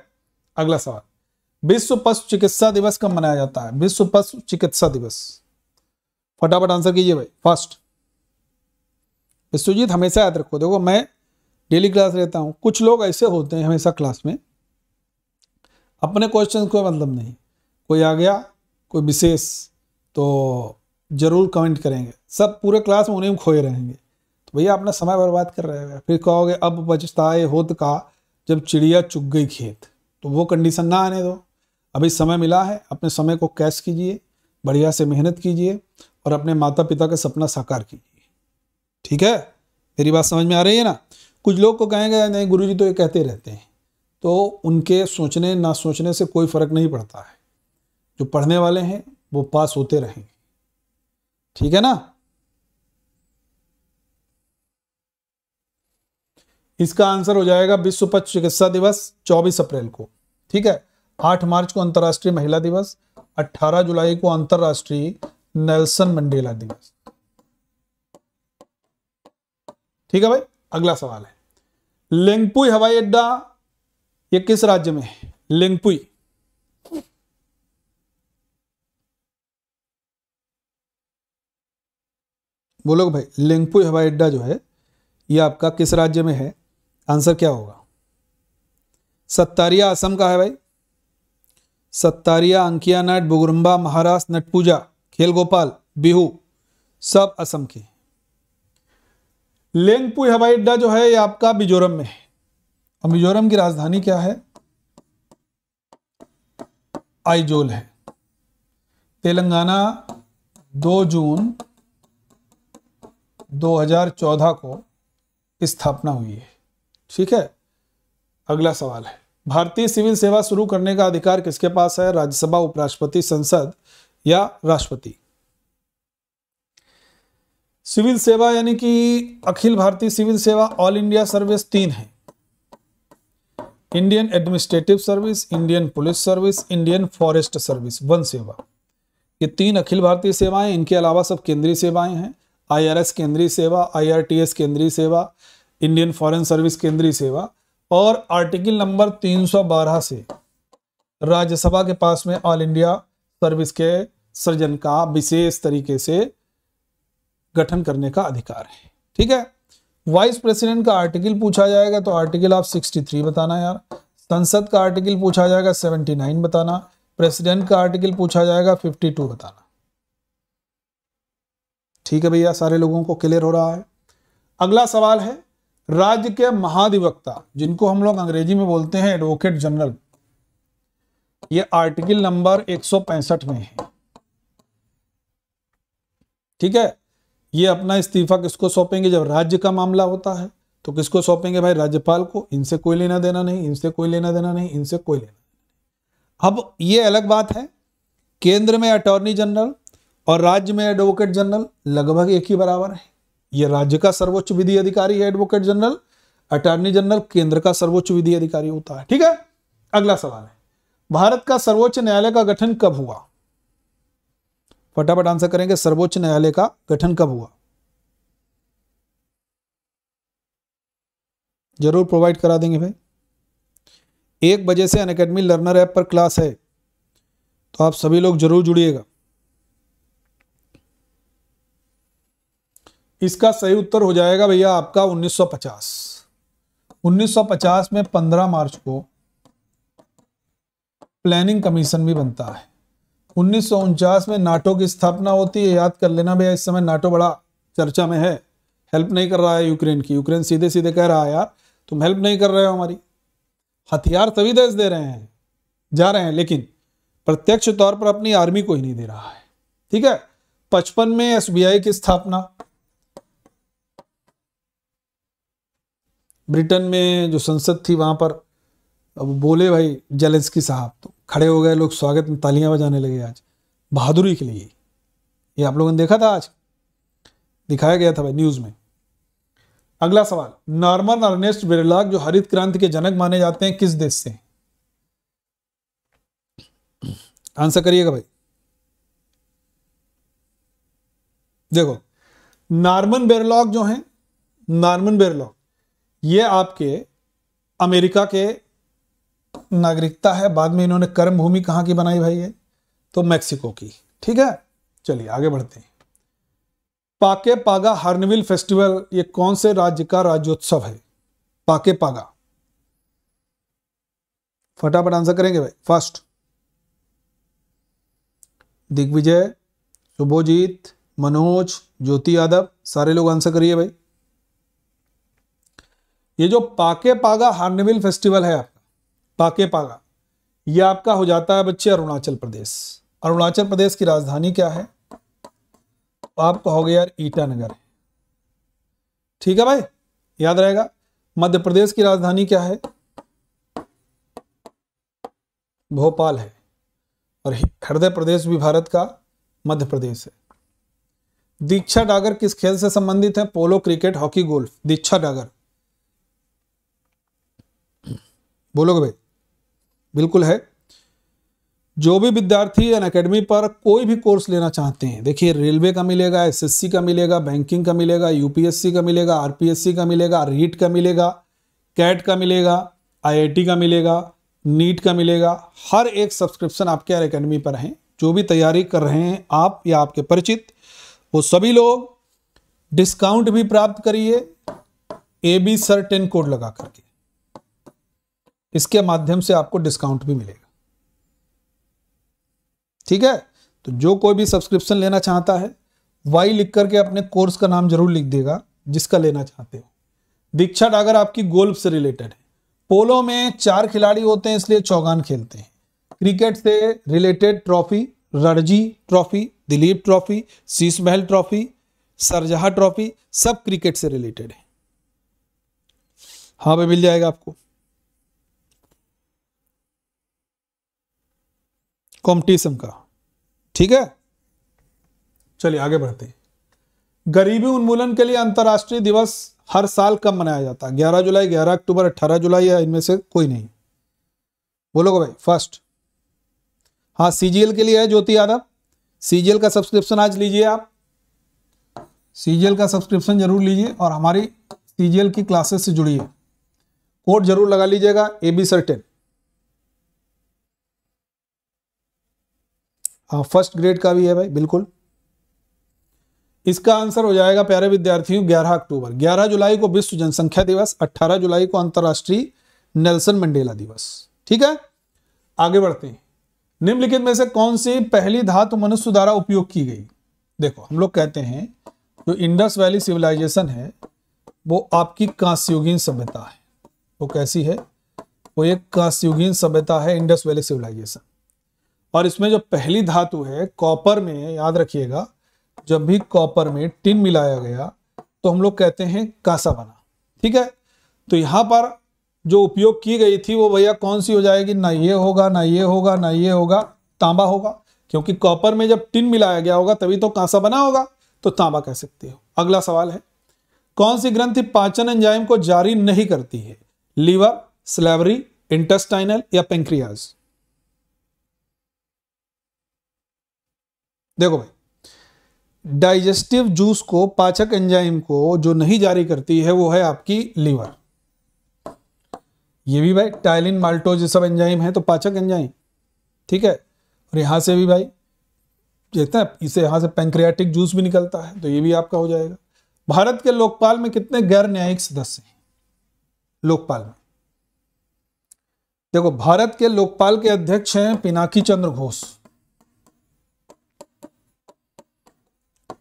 [SPEAKER 1] अगला सवाल विश्व पशु चिकित्सा दिवस कब मनाया जाता है विश्व पशु चिकित्सा दिवस फटाफट आंसर कीजिए भाई फर्स्ट विश्वजीत हमेशा याद रखो देखो मैं डेली क्लास लेता हूँ कुछ लोग ऐसे होते हैं हमेशा क्लास में अपने क्वेश्चन को मतलब नहीं कोई आ गया कोई विशेष तो ज़रूर कमेंट करेंगे सब पूरे क्लास में उन्हें खोए रहेंगे भैया अपना समय बर्बाद कर रहे हैं फिर कहोगे अब बचताए होत का जब चिड़िया चुग गई खेत तो वो कंडीशन ना आने दो अभी समय मिला है अपने समय को कैश कीजिए बढ़िया से मेहनत कीजिए और अपने माता पिता का सपना साकार कीजिए ठीक है मेरी बात समझ में आ रही है ना कुछ लोग को कहेंगे नहीं गुरु जी तो ये कहते रहते हैं तो उनके सोचने ना सोचने से कोई फ़र्क नहीं पड़ता है जो पढ़ने वाले हैं वो पास होते रहेंगे ठीक है ना इसका आंसर हो जाएगा विश्व पक्ष चिकित्सा दिवस 24 अप्रैल को ठीक है 8 मार्च को अंतर्राष्ट्रीय महिला दिवस 18 जुलाई को अंतर्राष्ट्रीय नेल्सन मंडेला दिवस ठीक है भाई अगला सवाल है लिंगपुई हवाई अड्डा ये किस राज्य में है लिंगपुई बोलो भाई लिंगपुई हवाई अड्डा जो है ये आपका किस राज्य में है आंसर क्या होगा सत्तारिया असम का है भाई सत्तारिया अंकिया नट बुगुरुम्बा महाराष्ट्र नटपूजा खेल गोपाल बिहू सब असम के लेंगपु हवाई अड्डा जो है ये आपका मिजोरम में है और मिजोरम की राजधानी क्या है आइजोल है तेलंगाना 2 जून 2014 को स्थापना हुई है ठीक है अगला सवाल है भारतीय सिविल सेवा शुरू करने का अधिकार किसके पास है राज्यसभा उपराष्ट्रपति संसद या राष्ट्रपति सिविल सेवा यानी कि अखिल भारतीय सिविल सेवा ऑल इंडिया सर्विस तीन है Indian administrative service Indian police service Indian forest service वन सेवा ये तीन अखिल भारतीय सेवाएं इनके अलावा सब केंद्रीय सेवाएं हैं आईआरएस केंद्रीय सेवा आईआरटीएस केंद्रीय सेवा इंडियन फॉरेन सर्विस केंद्रीय सेवा और आर्टिकल नंबर 312 से राज्यसभा के पास में ऑल इंडिया सर्विस के सृजन का विशेष तरीके से गठन करने का अधिकार है ठीक है वाइस प्रेसिडेंट का आर्टिकल पूछा जाएगा तो आर्टिकल आप 63 बताना यार संसद का आर्टिकल पूछा जाएगा 79 बताना प्रेसिडेंट का आर्टिकल पूछा जाएगा 52 बताना ठीक है भैया सारे लोगों को क्लियर हो रहा है अगला सवाल है राज्य के महाधिवक्ता जिनको हम लोग अंग्रेजी में बोलते हैं एडवोकेट जनरल ये आर्टिकल नंबर 165 में है ठीक है ये अपना इस्तीफा किसको सौंपेंगे जब राज्य का मामला होता है तो किसको सौंपेंगे भाई राज्यपाल को इनसे कोई लेना देना नहीं इनसे कोई लेना देना नहीं इनसे कोई लेना अब ये अलग बात है केंद्र में अटॉर्नी जनरल और राज्य में एडवोकेट जनरल लगभग एक ही बराबर है ये राज्य का सर्वोच्च विधि अधिकारी है एडवोकेट जनरल अटॉर्नी जनरल केंद्र का सर्वोच्च विधि अधिकारी होता है ठीक है अगला सवाल है भारत का सर्वोच्च न्यायालय का गठन कब हुआ फटाफट आंसर करेंगे सर्वोच्च न्यायालय का गठन कब हुआ जरूर प्रोवाइड करा देंगे भाई एक बजे से अनकेडमी लर्नर ऐप पर क्लास है तो आप सभी लोग जरूर जुड़िएगा इसका सही उत्तर हो जाएगा भैया आपका 1950 1950 में 15 मार्च को प्लानिंग कमीशन भी बनता है उन्नीस में नाटो की स्थापना होती है याद कर लेना भैया इस समय नाटो बड़ा चर्चा में है हेल्प नहीं कर रहा है यूक्रेन की यूक्रेन सीधे सीधे कह रहा है यार तुम हेल्प नहीं कर रहे हो हमारी हथियार तभी देश दे रहे हैं जा रहे हैं लेकिन प्रत्यक्ष तौर पर अपनी आर्मी को ही नहीं दे रहा है ठीक है पचपन में एसबीआई की स्थापना ब्रिटेन में जो संसद थी वहाँ पर अब बोले भाई जेलेंसकी साहब तो खड़े हो गए लोग स्वागत में तालियां बजाने लगे आज बहादुरी के लिए ये आप लोगों ने देखा था आज दिखाया गया था भाई न्यूज़ में अगला सवाल नॉर्मन अर्नेस्ट बिरलाग जो हरित क्रांति के जनक माने जाते हैं किस देश से आंसर करिएगा भाई देखो नॉर्मन बेरलॉग जो हैं नॉर्मन बेरलॉग ये आपके अमेरिका के नागरिकता है बाद में इन्होंने कर्म भूमि कहाँ की बनाई भाई ये तो मैक्सिको की ठीक है चलिए आगे बढ़ते हैं पाके पागा हार्नविल फेस्टिवल ये कौन से राज्य का राज्योत्सव है पाके पागा फटाफट आंसर करेंगे भाई फर्स्ट दिग्विजय शुभोजीत मनोज ज्योति यादव सारे लोग आंसर करिए भाई ये जो पाके पागा हार्निविल फेस्टिवल है आपका पाके पागा ये आपका हो जाता है बच्चे अरुणाचल प्रदेश अरुणाचल प्रदेश की राजधानी क्या है तो आप कहोगे यार ईटानगर है ठीक है भाई याद रहेगा मध्य प्रदेश की राजधानी क्या है भोपाल है और हृदय प्रदेश भी भारत का मध्य प्रदेश है दीक्षा डागर किस खेल से संबंधित है polo cricket hockey golf Diksha Dagar बोलोगे भाई बिल्कुल है जो भी विद्यार्थी अन अकेडमी पर कोई भी कोर्स लेना चाहते हैं देखिए रेलवे का मिलेगा एसएससी का मिलेगा बैंकिंग का मिलेगा यूपीएससी का मिलेगा आरपीएससी का मिलेगा रीट का मिलेगा कैट का मिलेगा आईआईटी का मिलेगा नीट का मिलेगा हर एक सब्सक्रिप्शन आपके अन अकेडमी पर हैं जो भी तैयारी कर रहे हैं आप या आपके परिचित वो सभी लोग डिस्काउंट भी प्राप्त करिए A B sir ten code लगा करके इसके माध्यम से आपको डिस्काउंट भी मिलेगा ठीक है तो जो कोई भी सब्सक्रिप्शन लेना चाहता है वाई लिख करके अपने कोर्स का नाम जरूर लिख देगा जिसका लेना चाहते हो दीक्षा डागर आपकी गोल्फ से रिलेटेड है पोलो में चार खिलाड़ी होते हैं इसलिए चौगान खेलते हैं क्रिकेट से related trophy Ranji trophy Duleep trophy Sheesh Mahal trophy सरजहा ट्रॉफी सब क्रिकेट से रिलेटेड है हाँ भाई मिल जाएगा आपको कॉम्पिटिशन का ठीक है चलिए आगे बढ़ते गरीबी उन्मूलन के लिए अंतर्राष्ट्रीय दिवस हर साल कब मनाया जाता है ग्यारह जुलाई ग्यारह अक्टूबर अट्ठारह जुलाई या इनमें से कोई नहीं बोलोगे भाई फर्स्ट हाँ सीजीएल के लिए है ज्योति यादव सीजीएल का सब्सक्रिप्शन आज लीजिए आप सीजीएल का सब्सक्रिप्शन जरूर लीजिए और हमारी सीजीएल की क्लासेस से जुड़िए कोड जरूर लगा लीजिएगा ए बी सर्टेन हाँ फर्स्ट ग्रेड का भी है भाई बिल्कुल इसका आंसर हो जाएगा प्यारे विद्यार्थियों 11 अक्टूबर 11 जुलाई को विश्व जनसंख्या दिवस 18 जुलाई को अंतर्राष्ट्रीय नेल्सन मंडेला दिवस ठीक है आगे बढ़ते हैं निम्नलिखित में से कौन सी पहली धातु मनुष्य द्वारा उपयोग की गई देखो हम लोग कहते हैं जो इंडस वैली सिविलाइजेशन है वो आपकी कांस्युगीन सभ्यता है वो कैसी है वो एक कांस्युगीन सभ्यता है इंडस वैली सिविलाइजेशन और इसमें जो पहली धातु है कॉपर में याद रखिएगा जब भी कॉपर में टिन मिलाया गया तो हम लोग कहते हैं कासा बना ठीक है तो यहां पर जो उपयोग की गई थी वो भैया कौन सी हो जाएगी ना ये होगा ना ये होगा ना ये होगा तांबा होगा क्योंकि कॉपर में जब टिन मिलाया गया होगा तभी तो कांसा बना होगा तो तांबा कह सकते हो अगला सवाल है कौन सी ग्रंथि पाचन एंजाइम को जारी नहीं करती है लीवर स्लेवरी इंटेस्टाइनल या पेंक्रियाज देखो भाई डाइजेस्टिव जूस को पाचक एंजाइम को जो नहीं जारी करती है वो है आपकी लीवर ये भी भाई टाइलिन माल्टोज ये सब एंजाइम है तो पाचक एंजाइम ठीक है और यहां से भी भाई देखते हैं इसे यहां से पेंक्रियाटिक जूस भी निकलता है तो ये भी आपका हो जाएगा भारत के लोकपाल में कितने गैर न्यायिक सदस्य हैं लोकपाल में देखो भारत के लोकपाल के अध्यक्ष हैं पिनाकी चंद्र घोष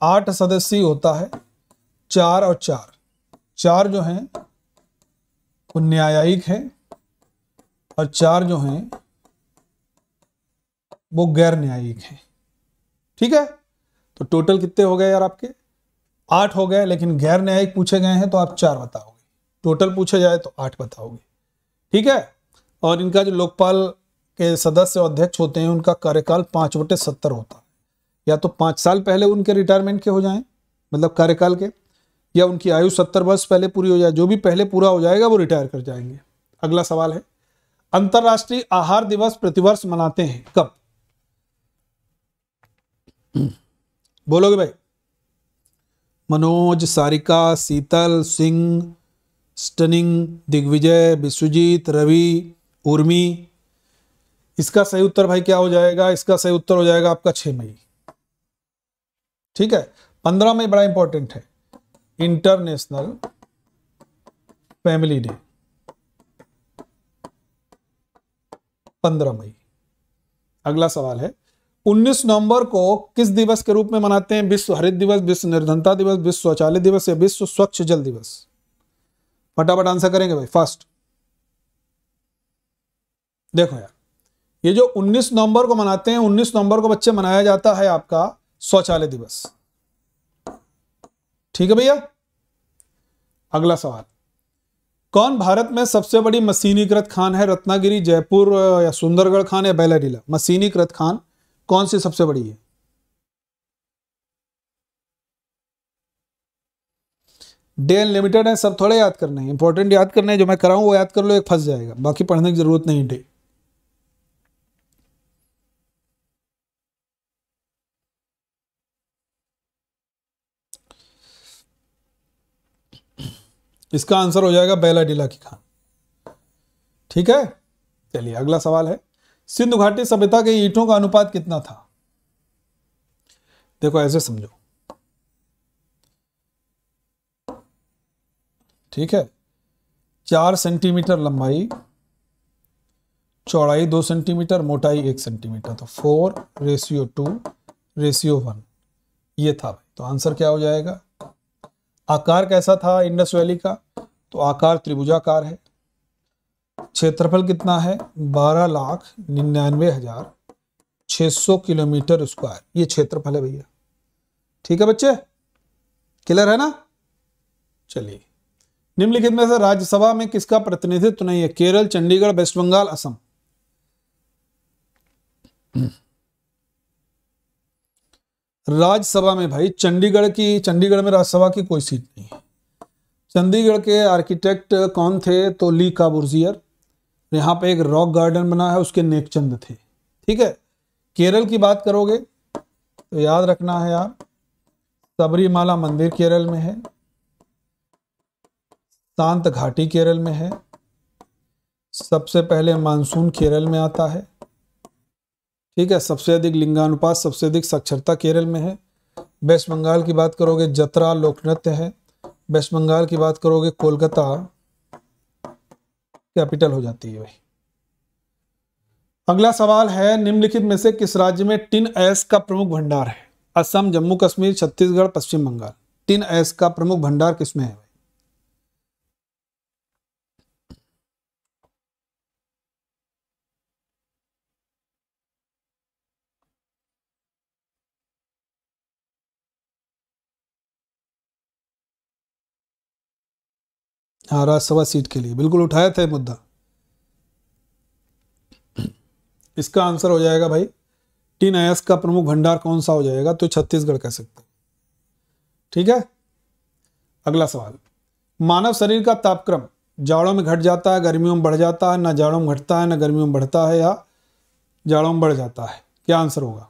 [SPEAKER 1] आठ सदस्य होता है चार और चार चार जो हैं वो न्यायिक हैं और चार जो हैं वो गैर न्यायिक हैं ठीक है तो टोटल कितने हो गए यार आपके आठ हो गए लेकिन गैर न्यायिक पूछे गए हैं तो आप चार बताओगे टोटल पूछे जाए तो आठ बताओगे ठीक है और इनका जो लोकपाल के सदस्य अध्यक्ष होते हैं उनका कार्यकाल पांच बटे सत्तर होता है या तो पाँच साल पहले उनके रिटायरमेंट के हो जाएं मतलब कार्यकाल के या उनकी आयु सत्तर वर्ष पहले पूरी हो जाए जो भी पहले पूरा हो जाएगा वो रिटायर कर जाएंगे अगला सवाल है अंतर्राष्ट्रीय आहार दिवस प्रतिवर्ष मनाते हैं कब बोलोगे भाई मनोज सारिका शीतल सिंह स्टनिंग दिग्विजय विश्वजीत रवि उर्मी इसका सही उत्तर भाई क्या हो जाएगा इसका सही उत्तर हो जाएगा आपका छह मई ठीक है पंद्रह में बड़ा इंपॉर्टेंट है इंटरनेशनल फैमिली डे पंद्रह मई अगला सवाल है 19 नवंबर को किस दिवस के रूप में मनाते हैं विश्व हरित दिवस विश्व निर्धनता दिवस विश्व शौचालय दिवस या विश्व स्वच्छ जल दिवस फटाफट आंसर करेंगे भाई फर्स्ट देखो यार ये जो 19 नवंबर को मनाते हैं 19 नवंबर को बच्चे मनाया जाता है आपका शौचालय दिवस ठीक है भैया अगला सवाल कौन भारत में सबसे बड़ी मशीनीकृत खान है रत्नागिरी जयपुर या सुंदरगढ़ खान या बैलाडीला मशीनीकृत खान कौन सी सबसे बड़ी है डे लिमिटेड है सब थोड़े याद करने हैं इंपॉर्टेंट याद करने हैं जो मैं कराऊं वो याद कर लो एक फंस जाएगा बाकी पढ़ने की जरूरत नहीं डे इसका आंसर हो जाएगा बेला डीला की खान ठीक है चलिए अगला सवाल है सिंधु घाटी सभ्यता के ईंटों का अनुपात कितना था देखो ऐसे समझो ठीक है चार सेंटीमीटर लंबाई चौड़ाई दो सेंटीमीटर मोटाई एक सेंटीमीटर तो four ratio two ratio one ये था भाई तो आंसर क्या हो जाएगा आकार कैसा था इंडस वैली का तो आकार त्रिभुजाकार है क्षेत्रफल कितना है बारह लाख निन्यानवे हजार छह सौ किलोमीटर स्क्वायर ये क्षेत्रफल है भैया ठीक है बच्चे क्लियर है ना चलिए निम्नलिखित में से राज्यसभा में किसका प्रतिनिधित्व नहीं है केरल चंडीगढ़ वेस्ट बंगाल असम राज्यसभा में भाई चंडीगढ़ की चंडीगढ़ में राज्यसभा की कोई सीट नहीं है चंडीगढ़ के आर्किटेक्ट कौन थे तो ली काबुरजियर यहाँ पे एक रॉक गार्डन बना है उसके नेकचंद थे ठीक है केरल की बात करोगे तो याद रखना है यार सबरीमाला मंदिर केरल में है शांत घाटी केरल में है सबसे पहले मानसून केरल में आता है ठीक है सबसे अधिक लिंगानुपात सबसे अधिक साक्षरता केरल में है वेस्ट बंगाल की बात करोगे जतरा लोक नृत्य है वेस्ट बंगाल की बात करोगे कोलकाता कैपिटल हो जाती है भाई अगला सवाल है निम्नलिखित में से किस राज्य में टिन एस का प्रमुख भंडार है असम जम्मू कश्मीर छत्तीसगढ़ पश्चिम बंगाल टिन एस का प्रमुख भंडार किसमें है हाँ राज्यसभा सीट के लिए बिल्कुल उठाया था मुद्दा इसका आंसर हो जाएगा भाई टीन आयस का प्रमुख भंडार कौन सा हो जाएगा तो छत्तीसगढ़ कह सकते ठीक है अगला सवाल मानव शरीर का तापक्रम जाड़ों में घट जाता है गर्मियों में बढ़ जाता है ना जाड़ों में घटता है ना गर्मियों में बढ़ता है या जाड़ों में बढ़ जाता है क्या आंसर होगा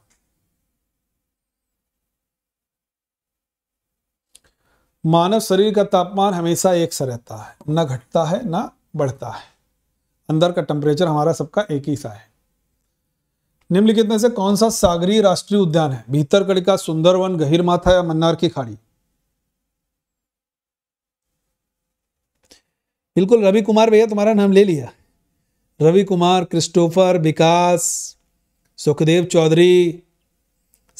[SPEAKER 1] मानव शरीर का तापमान हमेशा एक सा रहता है ना घटता है ना बढ़ता है अंदर का टेम्परेचर हमारा सबका एक ही सा है निम्नलिखित में से कौन सा सागरीय राष्ट्रीय उद्यान है कड़ी का सुंदरवन गहिर माथा या मन्नार की खाड़ी बिल्कुल रवि कुमार भैया तुम्हारा नाम ले लिया रवि कुमार क्रिस्टोफर विकास सुखदेव चौधरी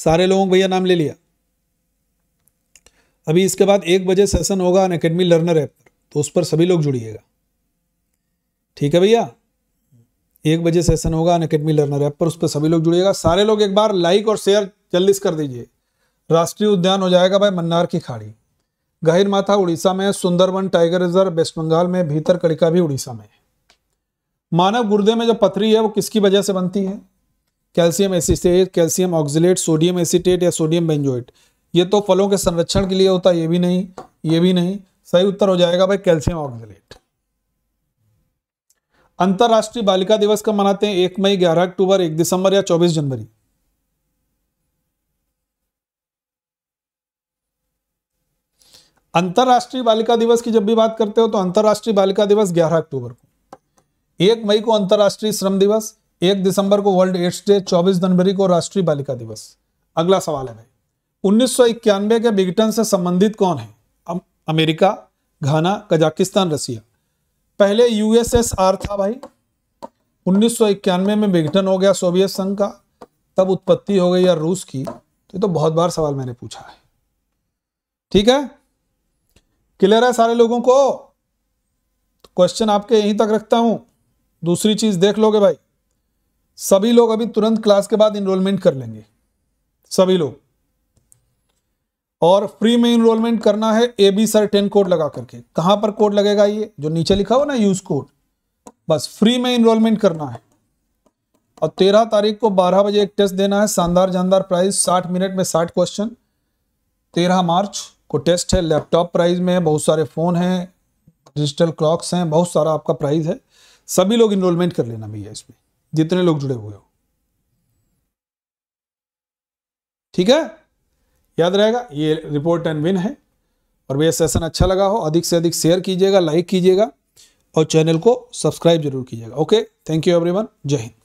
[SPEAKER 1] सारे लोगों भैया नाम ले लिया अभी इसके बाद एक बजे सेशन होगा अन अकेडमी लर्नर ऐप पर तो उस पर सभी लोग जुड़िएगा ठीक है भैया एक बजे सेशन होगा अन अकेडमी लर्नर ऐप पर उस पर सभी लोग जुड़िएगा सारे लोग एक बार लाइक और शेयर जल्दी से कर दीजिए राष्ट्रीय उद्यान हो जाएगा भाई मन्नार की खाड़ी गहिर माथा उड़ीसा में Sundarban tiger reserve West Bengal में भीतर कड़िका भी उड़ीसा में मानव गुर्दे में जो पथरी है वो किसकी वजह से बनती है कैल्शियम एसिटेट कैल्शियम ऑक्सीट सोडियम एसिटेट या सोडियम बेंजोएट ये तो फलों के संरक्षण के लिए होता है ये भी नहीं ये भी नहीं सही उत्तर हो जाएगा भाई कैल्शियम ऑक्सीट अंतर्राष्ट्रीय बालिका दिवस कब मनाते हैं एक मई ग्यारह अक्टूबर एक दिसंबर या चौबीस जनवरी अंतर्राष्ट्रीय बालिका दिवस की जब भी बात करते हो तो अंतर्राष्ट्रीय बालिका दिवस 11 अक्टूबर को एक मई को अंतर्राष्ट्रीय श्रम दिवस एक दिसंबर को वर्ल्ड एड्स डे 24 जनवरी को राष्ट्रीय बालिका दिवस अगला सवाल है भाई उन्नीस के बिगटन से संबंधित कौन है अमेरिका घाना कजाकिस्तान रसिया पहले यूएसएसआर था भाई उन्नीस में विघटन हो गया सोवियत संघ का तब उत्पत्ति हो गई या रूस की तो तो बहुत बार सवाल मैंने पूछा है ठीक है क्लियर है सारे लोगों को क्वेश्चन आपके यहीं तक रखता हूं दूसरी चीज देख लोगे भाई सभी लोग अभी तुरंत क्लास के बाद इनरोलमेंट कर लेंगे सभी लोग और फ्री में इनरोलमेंट करना है A B sir ten code लगा करके कहां पर कोड लगेगा ये जो नीचे लिखा हुआ ना यूज कोड बस फ्री में इनरोलमेंट करना है और तेरह तारीख को बारह बजे एक टेस्ट देना है शानदार जानदार प्राइस साठ मिनट में साठ क्वेश्चन तेरह मार्च को टेस्ट है लैपटॉप प्राइस में बहुत सारे फ़ोन हैं डिजिटल क्लॉक्स हैं बहुत सारा आपका प्राइस है सभी लोग इनरोलमेंट कर लेना भैया इसमें जितने लोग जुड़े हुए हो ठीक है याद रहेगा ये रिपोर्ट एंड विन है और भैया सेशन अच्छा लगा हो अधिक से अधिक शेयर कीजिएगा लाइक कीजिएगा और चैनल को सब्सक्राइब जरूर कीजिएगा ओके थैंक यू एवरीवन जय हिंद